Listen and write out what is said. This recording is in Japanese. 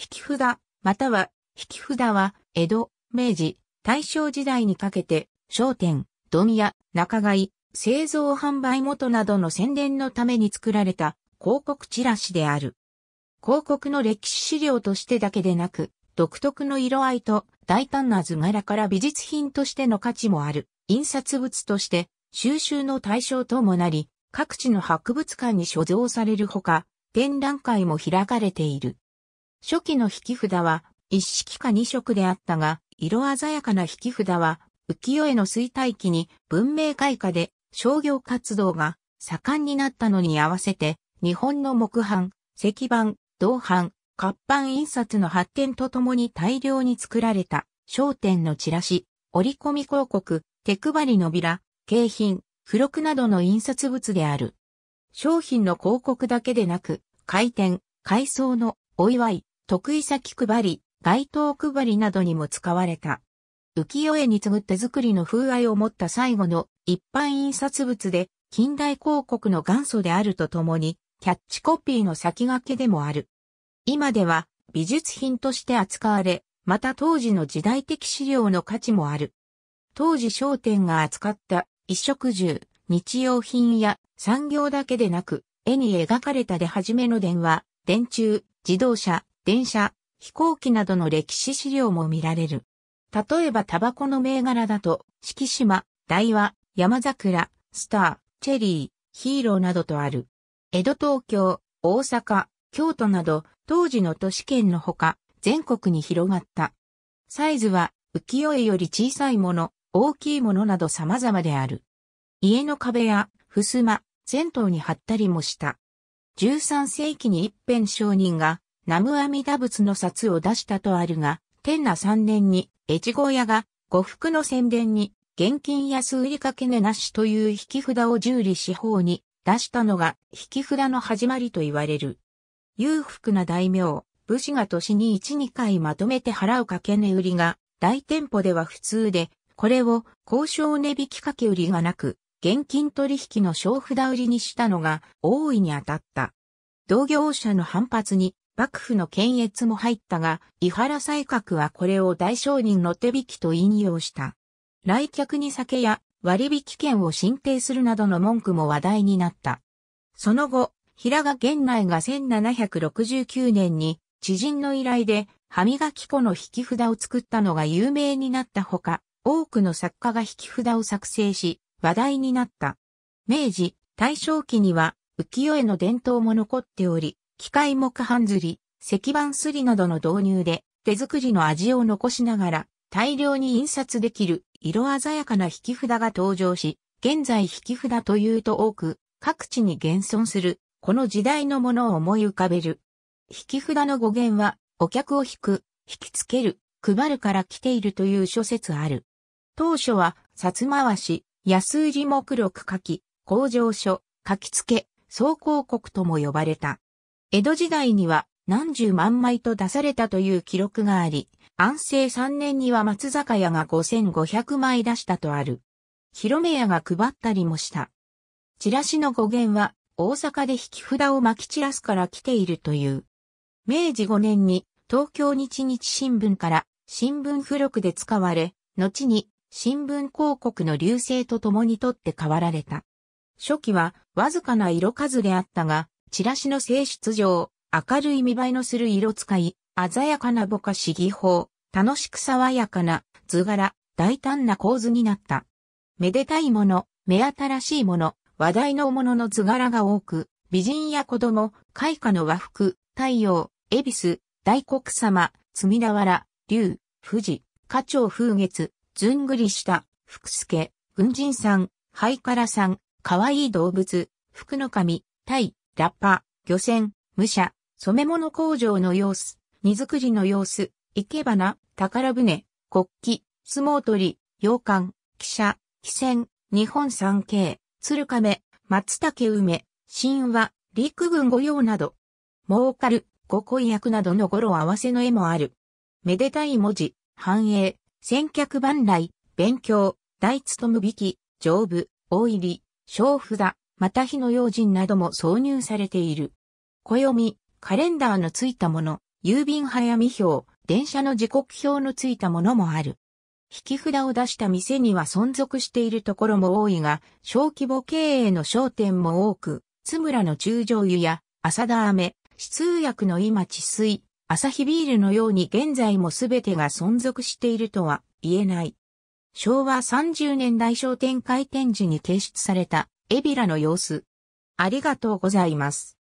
引き札、または、引き札は、江戸、明治、大正時代にかけて、商店、問屋、仲買製造販売元などの宣伝のために作られた広告チラシである。広告の歴史資料としてだけでなく、独特の色合いと大胆な図柄から美術品としての価値もある、印刷物として収集の対象ともなり、各地の博物館に所蔵されるほか、展覧会も開かれている。初期の引き札は一式か二色であったが、色鮮やかな引き札は浮世絵の衰退期に文明開化で商業活動が盛んになったのに合わせて、日本の木版、石版、銅版、活版印刷の発展とともに大量に作られた商店のチラシ、折り込み広告、手配りのビラ、景品、付録などの印刷物である。商品の広告だけでなく、開店、改装のお祝い、得意先配り、街灯配りなどにも使われた。浮世絵に次ぐ手作りの風合いを持った最後の一般印刷物で近代広告の元祖であるとともにキャッチコピーの先駆けでもある。今では美術品として扱われ、また当時の時代的資料の価値もある。当時商店が扱った衣食住、日用品や産業だけでなく、絵に描かれた出始めの電話、電柱、自動車、電車、飛行機などの歴史資料も見られる。例えばタバコの銘柄だと、四季島、大和、山桜、スター、チェリー、ヒーローなどとある。江戸東京、大阪、京都など、当時の都市圏のほか、全国に広がった。サイズは、浮世絵より小さいもの、大きいものなど様々である。家の壁や、襖、銭湯に貼ったりもした。13世紀に一辺商人が、ナムアミダ仏の札を出したとあるが、天那三年に、越後屋が、呉服の宣伝に、現金安売掛値なしという引き札を従理し、方に出したのが引き札の始まりと言われる。裕福な大名、武士が年に一、二回まとめて払う掛け値売りが大店舗では普通で、これを交渉値引き掛け売りがなく、現金取引の小札売りにしたのが大いに当たった。同業者の反発に幕府の検閲も入ったが、伊原西閣はこれを大商人の手引きと引用した。来客に酒や割引券を申請するなどの文句も話題になった。その後、平賀源内が1769年に知人の依頼で歯磨き粉の引き札を作ったのが有名になったほか、多くの作家が引き札を作成し、話題になった。明治、大正期には浮世絵の伝統も残っており、機械木版刷り、石版刷りなどの導入で、手作りの味を残しながら、大量に印刷できる色鮮やかな引き札が登場し、現在引き札というと多く、各地に現存する、この時代のものを思い浮かべる。引き札の語源は、お客を引く、引きつける、配るから来ているという諸説ある。当初は、札回し、安売り目録書き、工場書、書き付け、総広告とも呼ばれた。江戸時代には何十万枚と出されたという記録があり、安政三年には松坂屋が五千五百枚出したとある。広め屋が配ったりもした。チラシの語源は大阪で引き札を巻き散らすから来ているという。明治五年に東京日日新聞から新聞付録で使われ、後に新聞広告の流星と共に取って変わられた。初期はわずかな色数であったが、チラシの性質上、明るい見栄えのする色使い、鮮やかなぼかし技法、楽しく爽やかな図柄、大胆な構図になった。めでたいもの、目新しいもの、話題のものの図柄が多く、美人や子供、開花の和服、太陽、恵比寿、大黒様、隅田原、竜、富士、花鳥風月、ずんぐりした、福助、軍人さん、ハイカラさん、可愛い動物、福の神、タイ、ラッパ、漁船、武者、染め物工場の様子、荷造りの様子、生け花、宝船、国旗、相撲取り、洋館、汽車、汽船、日本三景、鶴亀、松茸梅、神話、陸軍御用など、儲かる、ご婚約などの語呂合わせの絵もある。めでたい文字、繁栄、先客万来、勉強、大務引き、丈夫、大入り、小札、また火の用心なども挿入されている。暦、カレンダーのついたもの、郵便早見表、電車の時刻表のついたものもある。引き札を出した店には存続しているところも多いが、小規模経営の商店も多く、津村の中上湯や、浅田飴、通薬の今治水、朝日ビールのように現在も全てが存続しているとは言えない。昭和30年代商店開店時に掲出されたエビラの様子。ありがとうございます。